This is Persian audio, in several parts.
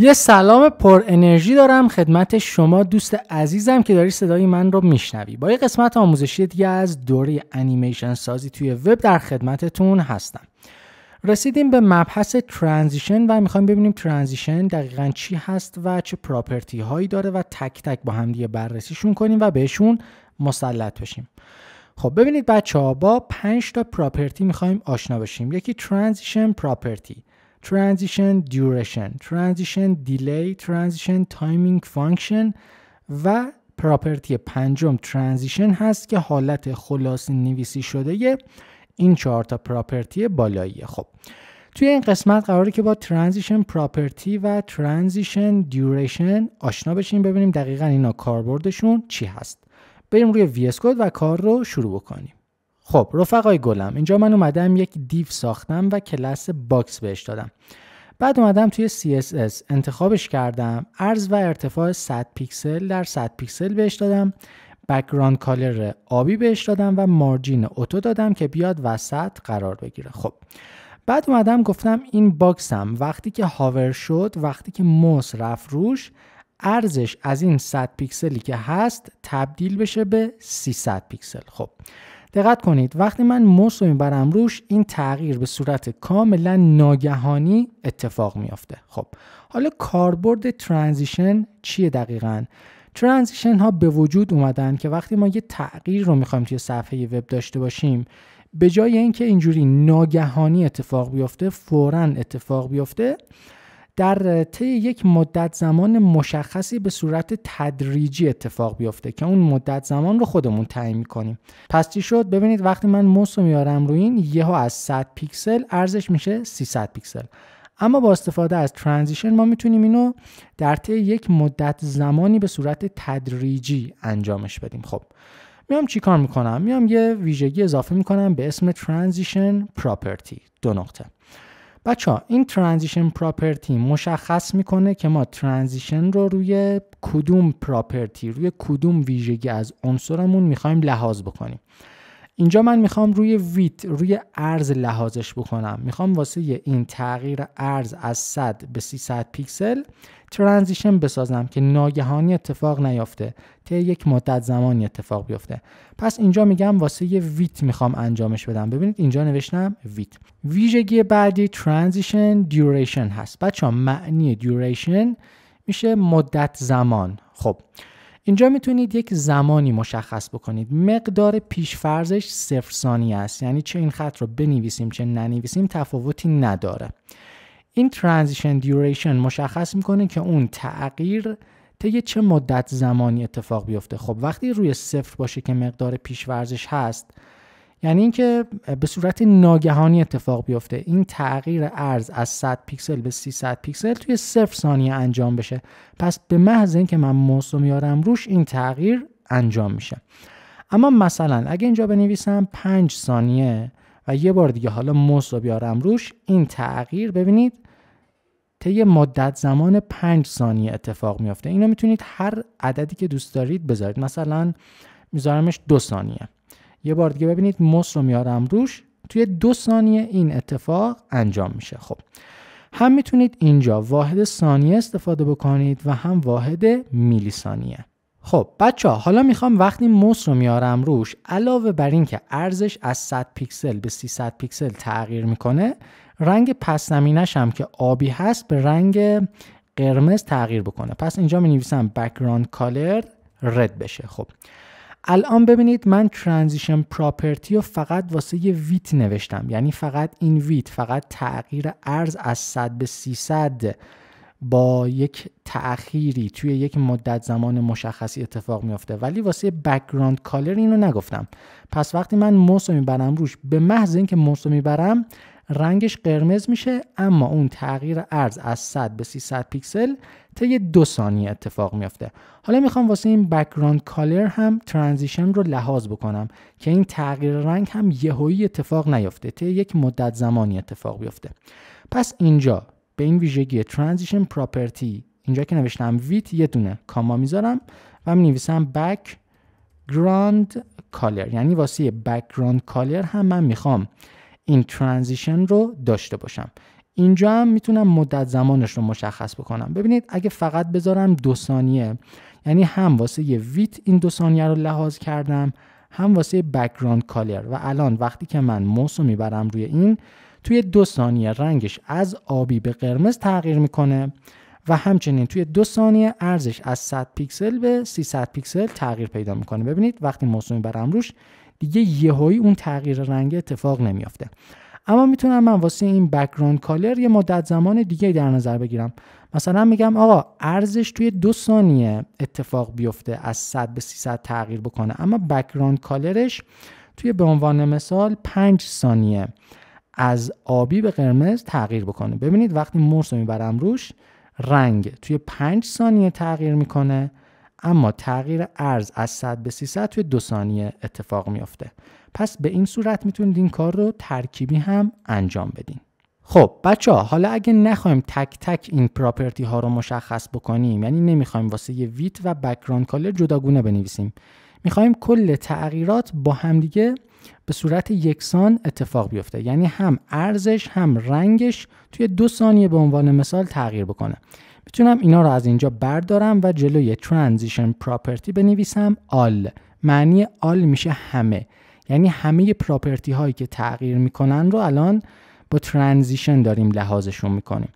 یه سلام پر انرژی دارم خدمت شما دوست عزیزم که داری صدای من رو میشنوی با یه قسمت آموزشی دیگه از دوره انیمیشن سازی توی وب در خدمتتون هستم رسیدیم به مبحث ترانزیشن و میخوایم ببینیم ترانزیشن دقیقا چی هست و چه پراپرتی هایی داره و تک تک با هم دیگه بررسیشون کنیم و بهشون مسلط بشیم خب ببینید بچه ها با 5 تا پراپرتی میخوایم آشنا بشیم یکی ترانزیشن پراپرتی ترانزیشن Duration, ترانزیشن Delay, ترانزیشن Timing, Function و پراپرتی پنجم ترانزیشن هست که حالت خلاص نویسی شده این چهار تا پراپرتی بالاییه خب توی این قسمت قراره که با ترانزیشن پراپرتی و ترانزیشن Duration آشنا بشیم ببینیم دقیقا اینا کاربردشون چی هست بریم روی VS Code و کار رو شروع بکنیم خب رفقای گلم اینجا من اومدم یک دیو ساختم و کلاس باکس بهش دادم بعد اومدم توی CSS انتخابش کردم عرض و ارتفاع 100 پیکسل در 100 پیکسل بهش دادم بکگراند کالر آبی بهش دادم و مارجین اتو دادم که بیاد وسط قرار بگیره خب بعد اومدم گفتم این باکسم وقتی که هاور شد وقتی که موس رفت روش ارزش از این 100 پیکسلی که هست تبدیل بشه به 300 پیکسل خب دقت کنید وقتی من موس رو میبرم روش این تغییر به صورت کاملا ناگهانی اتفاق میافته خب حالا کاربرد ترانزیشن چیه دقیقا ترانزیشن ها به وجود اومدن که وقتی ما یه تغییر رو میخوایم توی صفحه وب داشته باشیم به جای اینکه اینجوری ناگهانی اتفاق بیفته فورا اتفاق بیفته در طی یک مدت زمان مشخصی به صورت تدریجی اتفاق بیفته که اون مدت زمان رو خودمون تعیین میکنیم پس چی شد ببینید وقتی من موس رو میارم روی این یهو از 100 پیکسل ارزش میشه 300 پیکسل اما با استفاده از ترانزیشن ما میتونیم اینو در طی یک مدت زمانی به صورت تدریجی انجامش بدیم خب میام کار میکنم میام یه ویژگی اضافه میکنم به اسم ترانزیشن پراپرتی دو نقطه بچه ها این ترانزیشن پراپرتی مشخص میکنه که ما ترانزیشن رو روی کدوم پراپرتی روی کدوم ویژگی از عنصرمون میخوایم لحاظ بکنیم اینجا من میخوام روی ویت روی ارز لحاظش بکنم میخوام واسه این تغییر ارز از 100 به 300 پیکسل ترانزیشن بسازم که ناگهانی اتفاق نیافته تا یک مدت زمانی اتفاق بیفته پس اینجا میگم واسه یه ویت میخوام انجامش بدم ببینید اینجا نوشتم ویت ویژگی بعدی ترانزیشن دیوریشن هست بچه معنی دیوریشن میشه مدت زمان خب اینجا میتونید یک زمانی مشخص بکنید مقدار پیشفرزش صفر ثانیه است یعنی چه این خط رو بنویسیم چه ننویسیم تفاوتی نداره این ترانزیشن دیوریشن مشخص میکنه که اون تغییر طی چه مدت زمانی اتفاق بیفته خب وقتی روی صفر باشه که مقدار پیشورزش هست یعنی اینکه به صورت ناگهانی اتفاق بیفته این تغییر ارز از 100 پیکسل به 300 پیکسل توی 0 ثانیه انجام بشه پس به محض اینکه من موس میارم روش این تغییر انجام میشه اما مثلا اگه اینجا بنویسم 5 ثانیه و یه بار دیگه حالا موس بیارم روش این تغییر ببینید طی مدت زمان 5 ثانیه اتفاق میافته اینو میتونید هر عددی که دوست دارید بذارید مثلا میذارمش دو ثانیه یه بار دیگه ببینید مس رو میارم روش توی دو ثانیه این اتفاق انجام میشه خب هم میتونید اینجا واحد ثانیه استفاده بکنید و هم واحد میلی ثانیه خب بچه ها حالا میخوام وقتی موس رو میارم روش علاوه بر اینکه ارزش از 100 پیکسل به 300 پیکسل تغییر میکنه رنگ پس زمینش هم که آبی هست به رنگ قرمز تغییر بکنه پس اینجا می نویسم background color red بشه خب الان ببینید من ترانزیشن پراپرتی رو فقط واسه یه ویت نوشتم یعنی فقط این ویت فقط تغییر ارز از 100 به 300 با یک تأخیری توی یک مدت زمان مشخصی اتفاق میافته ولی واسه بکگراند کالر اینو نگفتم پس وقتی من موس رو میبرم روش به محض اینکه موس رو میبرم رنگش قرمز میشه اما اون تغییر ارز از 100 به 300 پیکسل طی دو ثانیه اتفاق میافته حالا میخوام واسه این بکگراند کالر هم ترانزیشن رو لحاظ بکنم که این تغییر رنگ هم یهویی اتفاق نیفته طی یک مدت زمانی اتفاق بیفته پس اینجا به این ویژگی ترانزیشن پراپرتی اینجا که نوشتم ویت یه دونه کاما میذارم و می نویسم بک گراند کالر یعنی واسه background کالر هم من میخوام این ترانزیشن رو داشته باشم اینجا هم میتونم مدت زمانش رو مشخص بکنم ببینید اگه فقط بذارم دو ثانیه یعنی هم واسه یه ویت این دو ثانیه رو لحاظ کردم هم واسه بکگراند کالر و الان وقتی که من موس رو میبرم روی این توی دو ثانیه رنگش از آبی به قرمز تغییر میکنه و همچنین توی دو ثانیه ارزش از 100 پیکسل به 300 پیکسل تغییر پیدا میکنه ببینید وقتی موس رو میبرم روش دیگه یهویی اون تغییر رنگ اتفاق نمیافته اما میتونم من واسه این بک‌گراند کالر یه مدت زمان دیگه در نظر بگیرم مثلا میگم آقا ارزش توی دو ثانیه اتفاق بیفته از 100 به 300 تغییر بکنه اما بک‌گراند کالرش توی به عنوان مثال 5 ثانیه از آبی به قرمز تغییر بکنه ببینید وقتی مرس رو میبرم روش رنگ توی 5 ثانیه تغییر میکنه اما تغییر ارز از 100 به 300 توی دو ثانیه اتفاق میافته پس به این صورت میتونید این کار رو ترکیبی هم انجام بدین خب بچه ها حالا اگه نخوایم تک تک این پراپرتی ها رو مشخص بکنیم یعنی نمیخوایم واسه یه ویت و بکراند کالر جداگونه بنویسیم میخوایم کل تغییرات با همدیگه به صورت یکسان اتفاق بیفته یعنی هم ارزش هم رنگش توی دو ثانیه به عنوان مثال تغییر بکنه میتونم اینا رو از اینجا بردارم و جلوی ترانزیشن پراپرتی بنویسم آل معنی آل میشه همه یعنی همه پراپرتی هایی که تغییر میکنن رو الان با ترانزیشن داریم لحاظشون میکنیم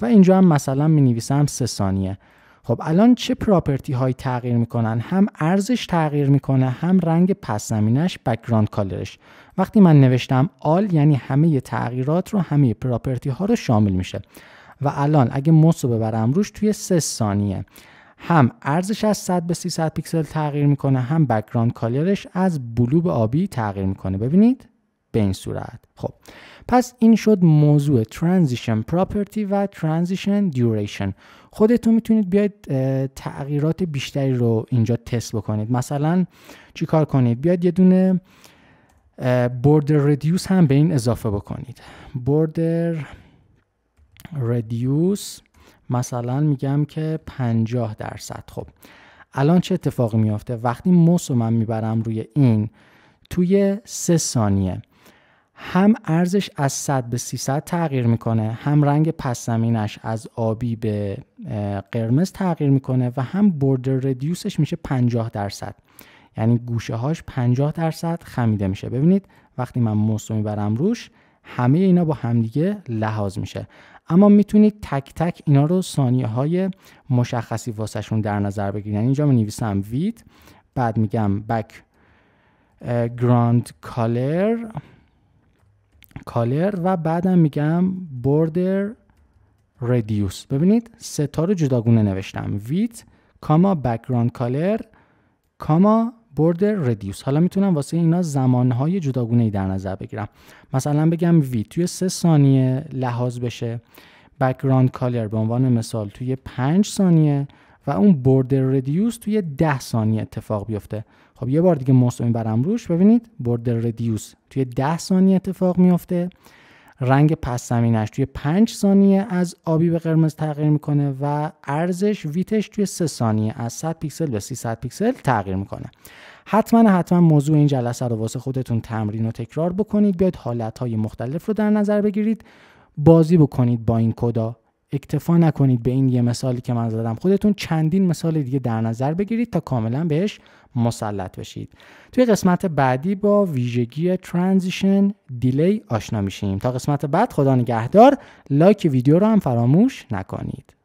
و اینجا هم مثلا می نویسم سه ثانیه خب الان چه پراپرتی هایی تغییر میکنن هم ارزش تغییر میکنه هم رنگ پس زمینش بکگراند کالرش وقتی من نوشتم آل یعنی همه تغییرات رو همه پراپرتی ها رو شامل میشه و الان اگه موس رو ببرم روش توی 3 ثانیه هم ارزش از 100 به 300 پیکسل تغییر میکنه هم بک‌گراند کالرش از بلو به آبی تغییر میکنه ببینید به این صورت خب پس این شد موضوع ترانزیشن پراپرتی و ترانزیشن دیوریشن خودتون میتونید بیاید تغییرات بیشتری رو اینجا تست بکنید مثلا چیکار کنید بیاید یه دونه بوردر Reduce هم به این اضافه بکنید border reduce مثلا میگم که 50 درصد خب الان چه اتفاقی میافته وقتی موس من میبرم روی این توی 3 ثانیه هم ارزش از 100 به 300 تغییر میکنه هم رنگ پس از آبی به قرمز تغییر میکنه و هم border ردیوسش میشه 50 درصد یعنی گوشه هاش 50 درصد خمیده میشه ببینید وقتی من موس رو میبرم روش همه اینا با همدیگه لحاظ میشه اما میتونید تک تک اینا رو ثانیه های مشخصی واسهشون در نظر بگیرید یعنی اینجا می نویسم وید بعد میگم بک گراند کالر کالر و بعدم میگم بوردر ردیوس ببینید ستا رو جداگونه نوشتم ویت کاما بکگراند کالر کاما برد ردیوس حالا میتونم واسه اینا زمانهای جداگونه ای در نظر بگیرم مثلا بگم وی توی سه ثانیه لحاظ بشه بکگراند کالر به عنوان مثال توی 5 ثانیه و اون Border ردیوس توی 10 ثانیه اتفاق بیفته خب یه بار دیگه مستمی برم روش ببینید Border ردیوس توی 10 ثانیه اتفاق میفته رنگ پس زمینش توی 5 ثانیه از آبی به قرمز تغییر میکنه و ارزش ویتش توی 3 ثانیه از 100 پیکسل به 300 پیکسل تغییر میکنه حتما حتما موضوع این جلسه رو واسه خودتون تمرین و تکرار بکنید بیاید حالتهای مختلف رو در نظر بگیرید بازی بکنید با این کدا اکتفا نکنید به این یه مثالی که من زدم خودتون چندین مثال دیگه در نظر بگیرید تا کاملا بهش مسلط بشید توی قسمت بعدی با ویژگی ترانزیشن دیلی آشنا میشیم تا قسمت بعد خدا نگهدار لایک ویدیو رو هم فراموش نکنید